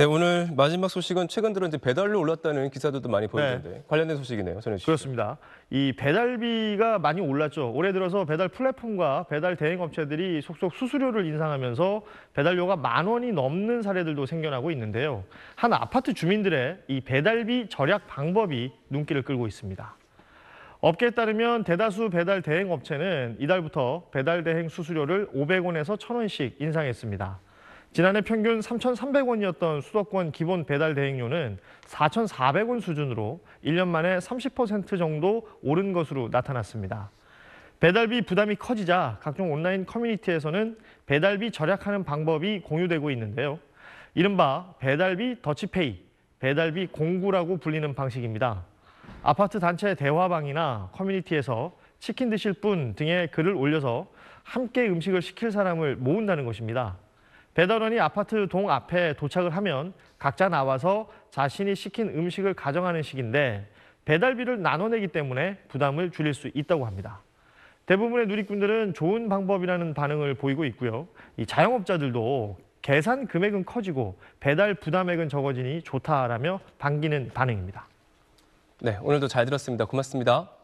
네, 오늘 마지막 소식은 최근 들어 이제 배달료 올랐다는 기사들도 많이 보이는데 네. 관련된 소식이네요, 전현 씨. 그렇습니다. 이 배달비가 많이 올랐죠. 올해 들어서 배달 플랫폼과 배달 대행 업체들이 속속 수수료를 인상하면서 배달료가 만 원이 넘는 사례들도 생겨나고 있는데요. 한 아파트 주민들의 이 배달비 절약 방법이 눈길을 끌고 있습니다. 업계에 따르면 대다수 배달 대행 업체는 이달부터 배달 대행 수수료를 500원에서 1,000원씩 인상했습니다. 지난해 평균 3,300원이었던 수도권 기본 배달 대행료는 4,400원 수준으로 1년 만에 30% 정도 오른 것으로 나타났습니다. 배달비 부담이 커지자 각종 온라인 커뮤니티에서는 배달비 절약하는 방법이 공유되고 있는데요. 이른바 배달비 더치페이, 배달비 공구라고 불리는 방식입니다. 아파트 단체 대화방이나 커뮤니티에서 치킨 드실 분 등의 글을 올려서 함께 음식을 시킬 사람을 모은다는 것입니다. 배달원이 아파트 동 앞에 도착을 하면 각자 나와서 자신이 시킨 음식을 가져가는 식인데 배달비를 나눠내기 때문에 부담을 줄일 수 있다고 합니다. 대부분의 누리꾼들은 좋은 방법이라는 반응을 보이고 있고요. 이 자영업자들도 계산 금액은 커지고 배달 부담액은 적어지니 좋다라며 반기는 반응입니다. 네, 오늘도 잘 들었습니다. 고맙습니다.